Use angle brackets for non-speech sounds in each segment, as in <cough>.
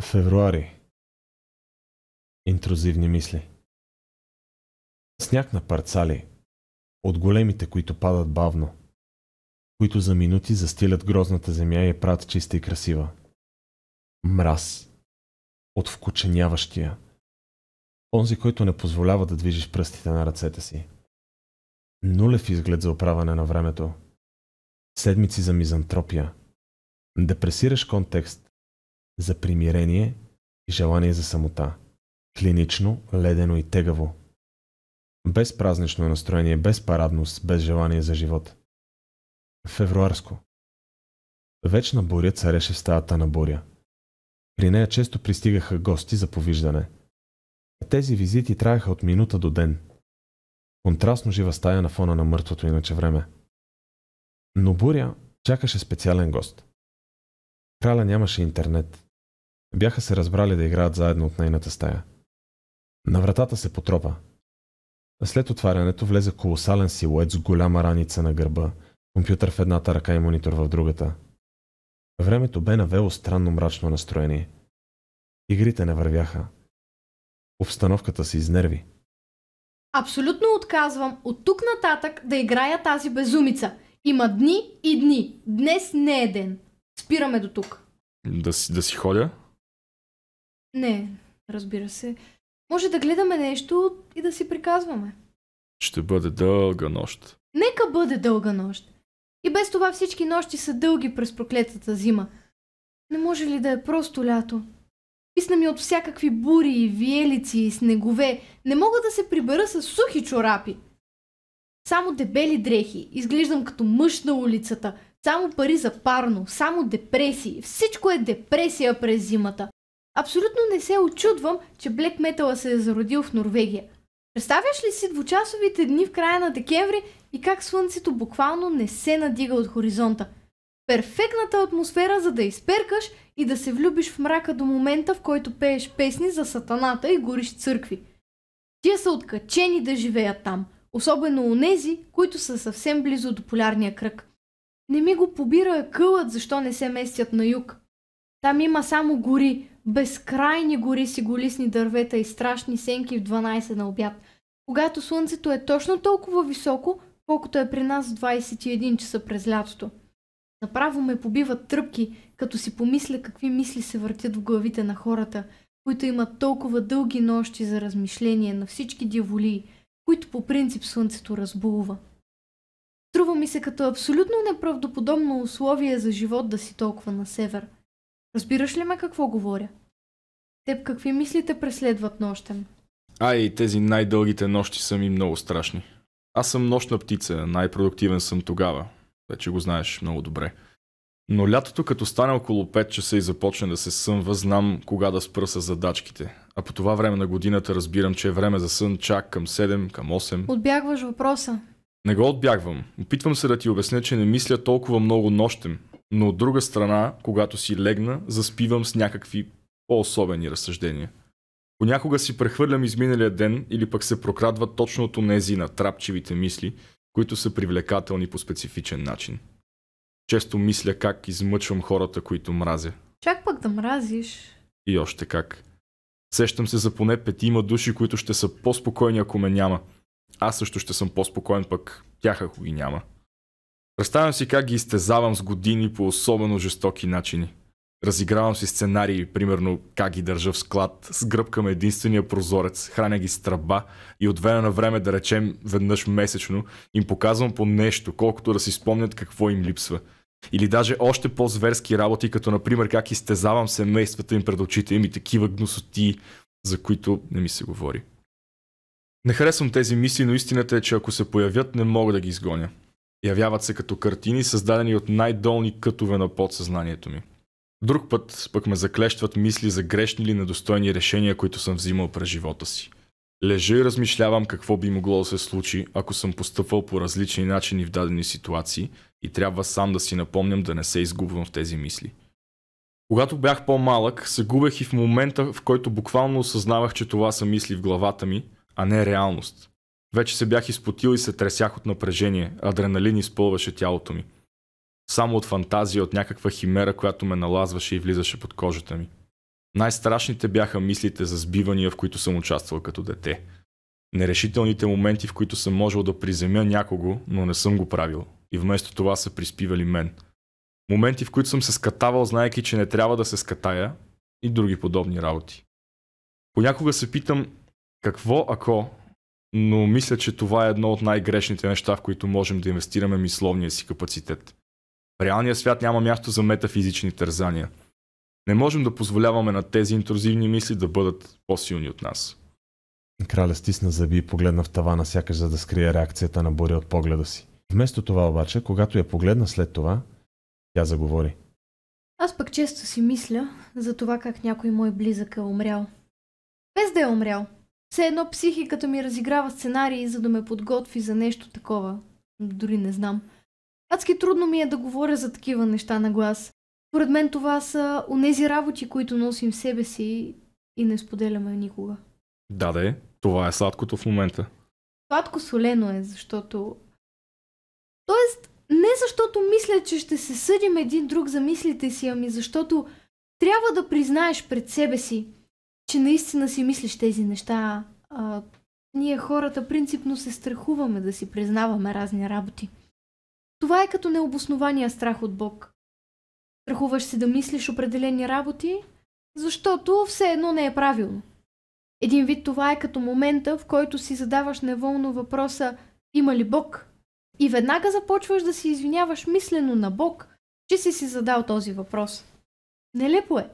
Февруари. Интрузивни мисли. Сняг на парцали. От големите, които падат бавно. Които за минути застилят грозната земя и я правят чиста и красива. Мраз. От вкученяващия. Онзи, който не позволява да движиш пръстите на ръцете си. Нулев изглед за оправане на времето. Седмици за мизантропия. Депресираш контекст за примирение и желание за самота. Клинично, ледено и тегаво. Без празнично настроение, без парадност, без желание за живот. Февруарско. Вечна буря цареше в стаята на буря. При нея често пристигаха гости за повиждане. Тези визити траяха от минута до ден. Контрастно жива стая на фона на мъртвото иначе време. Но буря чакаше специален гост. Краля нямаше интернет. Бяха се разбрали да играят заедно от нейната стая. На вратата се потропа. След отварянето влезе колосален силует с голяма раница на гърба, компютър в едната ръка и монитор в другата. Времето бе навело странно мрачно настроение. Игрите не вървяха. Обстановката се изнерви. Абсолютно отказвам от тук нататък да играя тази безумица. Има дни и дни. Днес не е ден. Спираме до тук. Да си, да си ходя? Не, разбира се. Може да гледаме нещо и да си приказваме. Ще бъде дълга нощ. Нека бъде дълга нощ. И без това всички нощи са дълги през проклетата зима. Не може ли да е просто лято? Писна ми от всякакви бури и виелици и снегове. Не мога да се прибера с сухи чорапи. Само дебели дрехи. Изглеждам като мъж на улицата. Само пари за парно. Само депресии. Всичко е депресия през зимата. Абсолютно не се очудвам, че Black Metal се е зародил в Норвегия. Представяш ли си двучасовите дни в края на декември и как слънцето буквално не се надига от хоризонта? Перфектната атмосфера за да изперкаш и да се влюбиш в мрака до момента, в който пееш песни за сатаната и гориш църкви. Тия са откачени да живеят там, особено у нези, които са съвсем близо до полярния кръг. Не ми го побира кълът, защо не се местят на юг. Там има само гори, безкрайни гори си голисни дървета и страшни сенки в 12 на обяд, когато слънцето е точно толкова високо, колкото е при нас в 21 часа през лятото. Направо ме побиват тръпки, като си помисля какви мисли се въртят в главите на хората, които имат толкова дълги нощи за размишление на всички дяволии, които по принцип слънцето разбулва. Струва ми се като абсолютно неправдоподобно условие за живот да си толкова на север. Разбираш ли ме какво говоря? Теб какви мислите преследват нощем? Ай, тези най-дългите нощи са ми много страшни. Аз съм нощна птица, най-продуктивен съм тогава. Вече го знаеш много добре. Но лятото, като стане около 5 часа и започне да се сънва, знам кога да спра с задачките. А по това време на годината разбирам, че е време за сън чак към 7, към 8. Отбягваш въпроса. Не го отбягвам. Опитвам се да ти обясня, че не мисля толкова много нощем. Но от друга страна, когато си легна, заспивам с някакви по-особени разсъждения. Понякога си прехвърлям изминалия ден или пък се прокрадват точно от онези на трапчивите мисли, които са привлекателни по специфичен начин. Често мисля как измъчвам хората, които мразя. Чак пък да мразиш. И още как. Сещам се за поне петима души, които ще са по-спокойни, ако ме няма. Аз също ще съм по-спокоен, пък тях, ако ги няма. Представям си как ги изтезавам с години по особено жестоки начини. Разигравам си сценарии, примерно как ги държа в склад, сгръбкам единствения прозорец, храня ги с тръба и от време на време, да речем веднъж месечно, им показвам по нещо, колкото да си спомнят какво им липсва. Или даже още по-зверски работи, като например как изтезавам семействата им пред очите им и такива гносоти, за които не ми се говори. Не харесвам тези мисли, но истината е, че ако се появят, не мога да ги изгоня. Явяват се като картини, създадени от най-долни кътове на подсъзнанието ми. Друг път пък ме заклещват мисли за грешни или недостойни решения, които съм взимал през живота си. Лежа и размишлявам какво би могло да се случи, ако съм постъпвал по различни начини в дадени ситуации и трябва сам да си напомням да не се изгубвам в тези мисли. Когато бях по-малък, се губех и в момента, в който буквално осъзнавах, че това са мисли в главата ми, а не реалност. Вече се бях изпотил и се тресях от напрежение, адреналин изпълваше тялото ми – само от фантазия, от някаква химера, която ме налазваше и влизаше под кожата ми. Най-страшните бяха мислите за сбивания, в които съм участвал като дете. Нерешителните моменти, в които съм можел да приземя някого, но не съм го правил. И вместо това са приспивали мен. Моменти, в които съм се скатавал, знаеки, че не трябва да се скатая. И други подобни работи. Понякога се питам, какво ако, но мисля, че това е едно от най-грешните неща, в които можем да инвестираме мисловния си капацитет. В реалния свят няма място за метафизични тързания. Не можем да позволяваме на тези интрузивни мисли да бъдат по-силни от нас. Краля стисна зъби и погледна в тавана, сякаш за да скрие реакцията на буря от погледа си. Вместо това обаче, когато я погледна след това, тя заговори. Аз пък често си мисля за това как някой мой близък е умрял. Без да е умрял. Все едно психиката ми разиграва сценарии, за да ме подготви за нещо такова. Дори не знам. Адски трудно ми е да говоря за такива неща на глас. Поред мен това са онези работи, които носим в себе си и не споделяме никога. Да, да е. Това е сладкото в момента. Сладко солено е, защото... Тоест, не защото мисля, че ще се съдим един друг за мислите си, ами защото трябва да признаеш пред себе си, че наистина си мислиш тези неща. А, ние хората принципно се страхуваме да си признаваме разни работи. Това е като необоснования страх от Бог. Страхуваш се да мислиш определени работи, защото все едно не е правилно. Един вид това е като момента, в който си задаваш неволно въпроса «Има ли Бог?» и веднага започваш да си извиняваш мислено на Бог, че си си задал този въпрос. Нелепо е.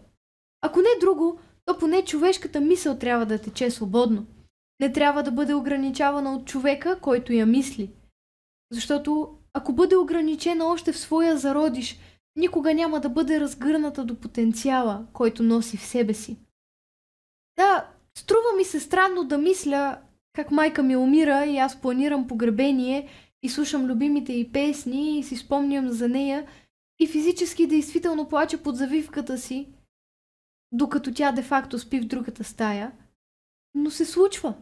Ако не друго, то поне човешката мисъл трябва да тече свободно. Не трябва да бъде ограничавана от човека, който я мисли. Защото ако бъде ограничена още в своя зародиш, никога няма да бъде разгърната до потенциала, който носи в себе си. Да, струва ми се странно да мисля как майка ми умира и аз планирам погребение и слушам любимите й песни и си спомням за нея и физически действително плача под завивката си, докато тя де-факто спи в другата стая. Но се случва.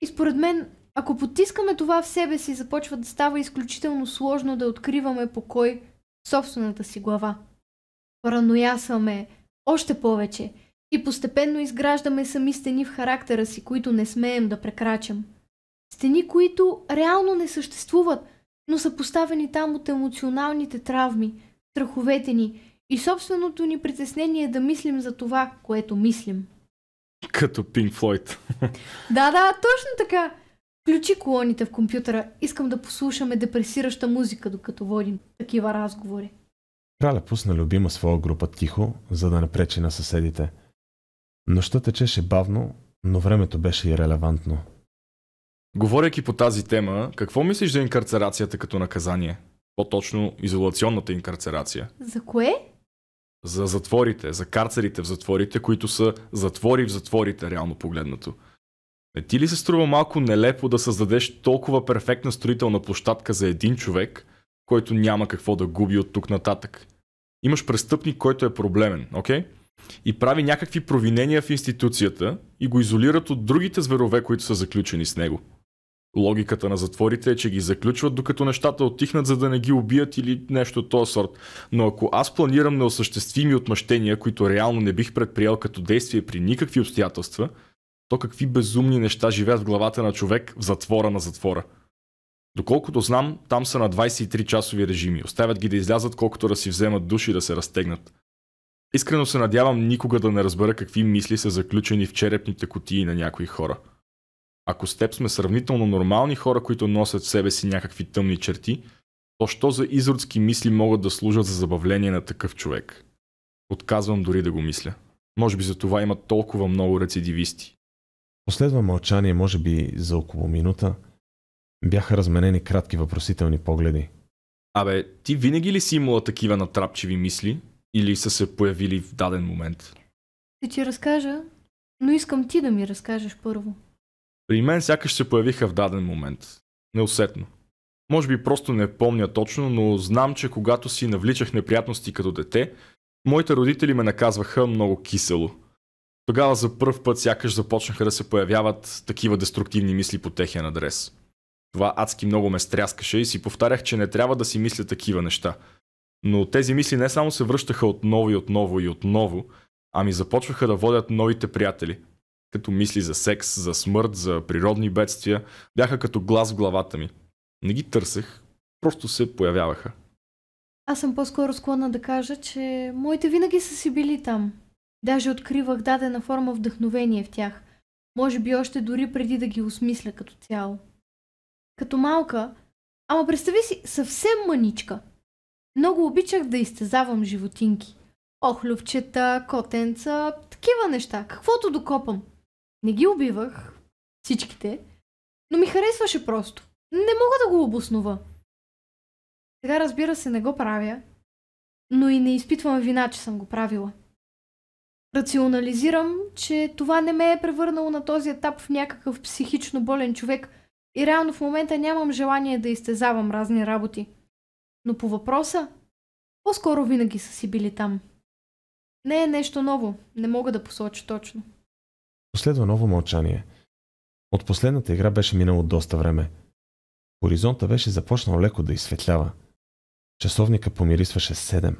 И според мен ако потискаме това в себе си, започва да става изключително сложно да откриваме покой в собствената си глава. Параноясваме още повече и постепенно изграждаме сами стени в характера си, които не смеем да прекрачам. Стени, които реално не съществуват, но са поставени там от емоционалните травми, страховете ни и собственото ни притеснение да мислим за това, което мислим. Като Пинк Флойд. <laughs> Да, да, точно така. Включи колоните в компютъра. Искам да послушаме депресираща музика, докато водим такива разговори. Краля пусна любима своя група тихо, за да не пречи на съседите. Нощта течеше бавно, но времето беше ирелевантно. Говоряки по тази тема, какво мислиш за инкарцерацията като наказание? По-точно изолационната инкарцерация. За кое? За затворите, за карцерите в затворите, които са затвори в затворите, реално погледнато. Не ти ли се струва малко нелепо да създадеш толкова перфектна строителна площадка за един човек, който няма какво да губи от тук нататък? Имаш престъпник, който е проблемен, окей? Okay? И прави някакви провинения в институцията и го изолират от другите зверове, които са заключени с него. Логиката на затворите е, че ги заключват докато нещата отихнат, за да не ги убият или нещо от този сорт. Но ако аз планирам неосъществими отмъщения, които реално не бих предприел като действие при никакви обстоятелства – то какви безумни неща живеят в главата на човек в затвора на затвора. Доколкото знам, там са на 23 часови режими. Оставят ги да излязат колкото да си вземат души и да се разтегнат. Искрено се надявам никога да не разбера какви мисли са заключени в черепните котии на някои хора. Ако с теб сме сравнително нормални хора, които носят в себе си някакви тъмни черти, то що за изродски мисли могат да служат за забавление на такъв човек? Отказвам дори да го мисля. Може би за това има толкова много рецидивисти. Последва мълчание, може би за около минута. Бяха разменени кратки въпросителни погледи. Абе, ти винаги ли си имала такива натрапчиви мисли? Или са се появили в даден момент? Ще ти разкажа, но искам ти да ми разкажеш първо. При мен сякаш се появиха в даден момент. Неусетно. Може би просто не помня точно, но знам, че когато си навличах неприятности като дете, моите родители ме наказваха много кисело – тогава за първ път сякаш започнаха да се появяват такива деструктивни мисли по техен адрес. Това адски много ме стряскаше и си повтарях, че не трябва да си мисля такива неща. Но тези мисли не само се връщаха отново и отново и отново, ами започваха да водят новите приятели. Като мисли за секс, за смърт, за природни бедствия, бяха като глас в главата ми. Не ги търсех, просто се появяваха. Аз съм по-скоро склонна да кажа, че моите винаги са си били там. Даже откривах дадена форма вдъхновение в тях, може би още дори преди да ги осмисля като цяло. Като малка, ама представи си съвсем маничка. Много обичах да изтезавам животинки. Охлювчета, котенца, такива неща, каквото докопам. Не ги убивах, всичките, но ми харесваше просто. Не мога да го обоснова. Сега разбира се не го правя, но и не изпитвам вина, че съм го правила рационализирам, че това не ме е превърнало на този етап в някакъв психично болен човек и реално в момента нямам желание да изтезавам разни работи. Но по въпроса, по-скоро винаги са си били там. Не е нещо ново, не мога да посоча точно. Последва ново мълчание. От последната игра беше минало доста време. Хоризонта беше започнал леко да изсветлява. Часовника помирисваше 7.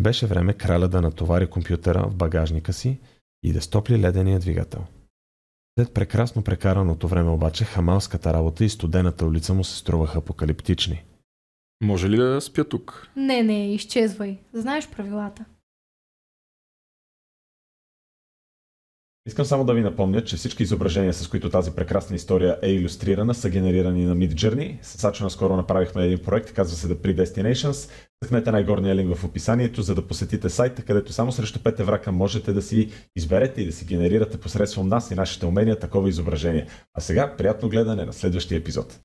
Беше време краля да натовари компютъра в багажника си и да стопли ледения двигател. След прекрасно прекараното време обаче хамалската работа и студената улица му се струваха апокалиптични. Може ли да спя тук? Не, не, изчезвай. Знаеш правилата. Искам само да ви напомня, че всички изображения, с които тази прекрасна история е иллюстрирана, са генерирани на Midjourney. С Сачо наскоро направихме един проект, казва се The Predestinations. Стъкнете най-горния линк в описанието, за да посетите сайта, където само срещу пете врака можете да си изберете и да си генерирате посредством нас и нашите умения такова изображение. А сега приятно гледане на следващия епизод.